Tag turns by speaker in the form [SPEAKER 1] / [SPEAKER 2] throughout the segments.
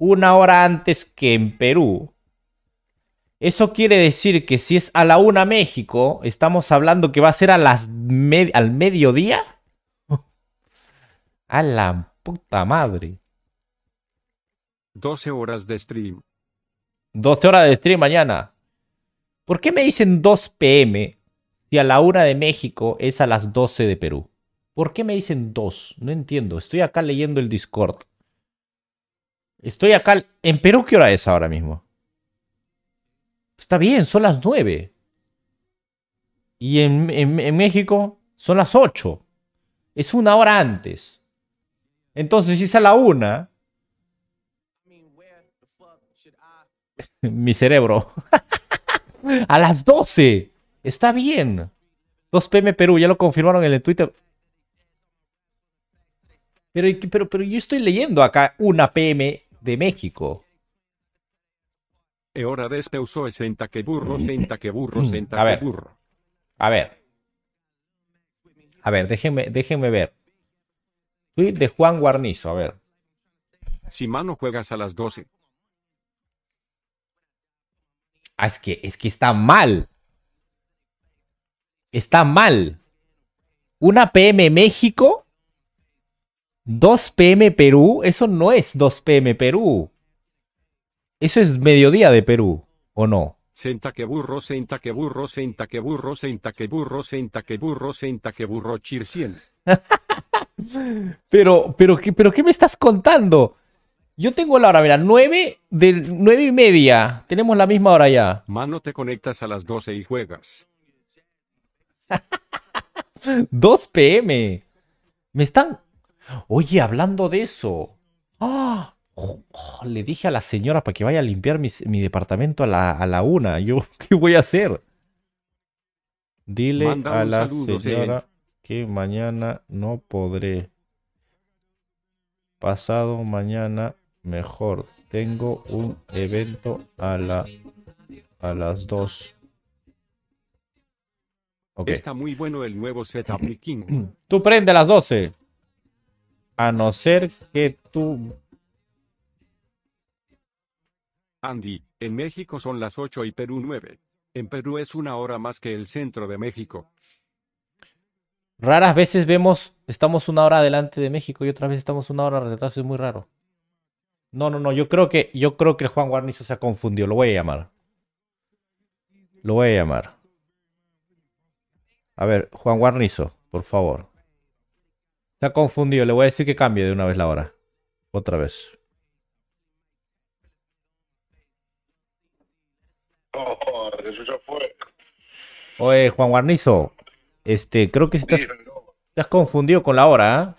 [SPEAKER 1] una hora antes que en Perú. Eso quiere decir que si es a la una México, estamos hablando que va a ser a las al mediodía. a la puta madre. 12 horas de stream. 12 horas de stream mañana. ¿Por qué me dicen 2 pm si a la una de México es a las 12 de Perú? ¿Por qué me dicen 2? No entiendo. Estoy acá leyendo el Discord. Estoy acá. ¿En Perú qué hora es ahora mismo? Está bien, son las nueve. Y en, México son las ocho. Es una hora antes. Entonces, si es a la una... mi cerebro. a las 12. Está bien. Dos pm Perú, ya lo confirmaron en el Twitter. Pero, pero, pero yo estoy leyendo acá una pm de México.
[SPEAKER 2] E hora de este que burro, en que burro, mm,
[SPEAKER 1] taqueburro, que burro. A ver. A ver, déjeme, déjenme ver. Tweet de Juan Guarnizo, a ver. Si mano
[SPEAKER 2] juegas a las 12.
[SPEAKER 1] Ah, es que, es que está mal. Está mal. Una PM México 2 pm Perú, eso no es 2 pm Perú. Eso es mediodía de Perú, ¿o no?
[SPEAKER 2] Senta que burro, senta que burro, senta que burro, senta que burro, senta que burro, senta que burro, chirciel.
[SPEAKER 1] pero, pero, ¿qué, pero, ¿qué me estás contando? Yo tengo la hora, mira, nueve, de nueve y media. Tenemos la misma hora ya.
[SPEAKER 2] Mano, te conectas a las 12 y juegas.
[SPEAKER 1] 2 pm. Me están Oye, hablando de eso. ¡Ah! le dije a la señora para que vaya a limpiar mi, departamento a la, una. Yo, ¿qué voy a hacer? Dile a la señora que mañana no podré. Pasado mañana mejor. Tengo un evento a, la, a las dos. Está
[SPEAKER 2] muy bueno el nuevo setup, King.
[SPEAKER 1] Tú prende a las doce. A no ser que tú...
[SPEAKER 2] Andy, en México son las 8 y Perú 9. En Perú es una hora más que el centro de México.
[SPEAKER 1] Raras veces vemos, estamos una hora adelante de México y otra vez estamos una hora detrás, es muy raro. No, no, no, yo creo que, yo creo que Juan Guarnizo se ha confundido, lo voy a llamar. Lo voy a llamar. A ver, Juan Guarnizo, por favor. Se ha confundido. Le voy a decir que cambie de una vez la hora. Otra vez. Oh, eso ya fue. Oye, Juan Guarnizo. Este, creo que te has confundido con la hora. ¿ah?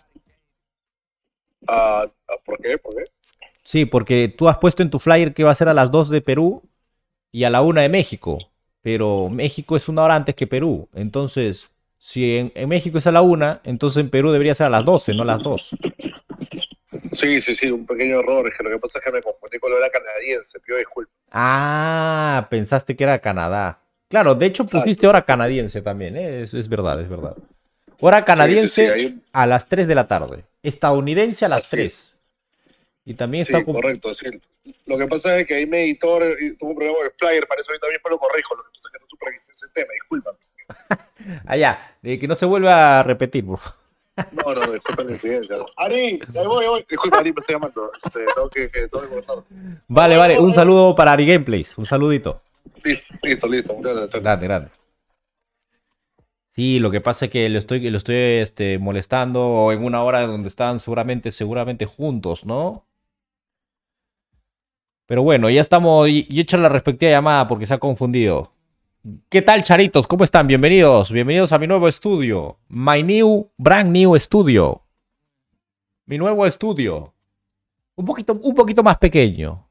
[SPEAKER 2] Ah, ah, ¿Por qué? ¿Por qué?
[SPEAKER 1] Sí, porque tú has puesto en tu flyer que va a ser a las 2 de Perú y a la 1 de México. Pero México es una hora antes que Perú. Entonces, si en, México es a la una, entonces en Perú debería ser a las 12, no a las 2. Sí, sí, sí, un pequeño error. Es que lo que pasa es que me confundí con lo hora canadiense, pido disculpas. Ah, pensaste que era Canadá. Claro, de hecho pusiste hora canadiense también, ¿eh? es, es, verdad, es verdad. Hora canadiense a las 3 de la tarde, estadounidense a las tres. 3. Y también está... correcto, cierto. Lo que pasa es que ahí mi editor eh, tuvo un problema con el flyer, parece ahorita también pero lo corrijo. Lo que pasa es que no supervisé ese tema, discúlpame. Allá, ah, que no se vuelva a repetir, por favor. No, no, disculpen el silencio. Ari, voy, voy. Disculpa, Ari, me estoy llamando. Este, tengo que, que, tengo que Vale, vale. Un saludo para Ari Gameplays. Un saludito. Listo, listo. listo. grande. grande. Sí, lo que pasa es que lo estoy, lo estoy este, molestando en una hora donde están seguramente, seguramente juntos, ¿no? Pero bueno, ya estamos. Y, he hecho la respectiva llamada porque se ha confundido. ¿Qué tal, charitos? ¿Cómo están? Bienvenidos. Bienvenidos a mi nuevo estudio. My new, brand new studio. Mi nuevo estudio. Un poquito, un poquito más pequeño.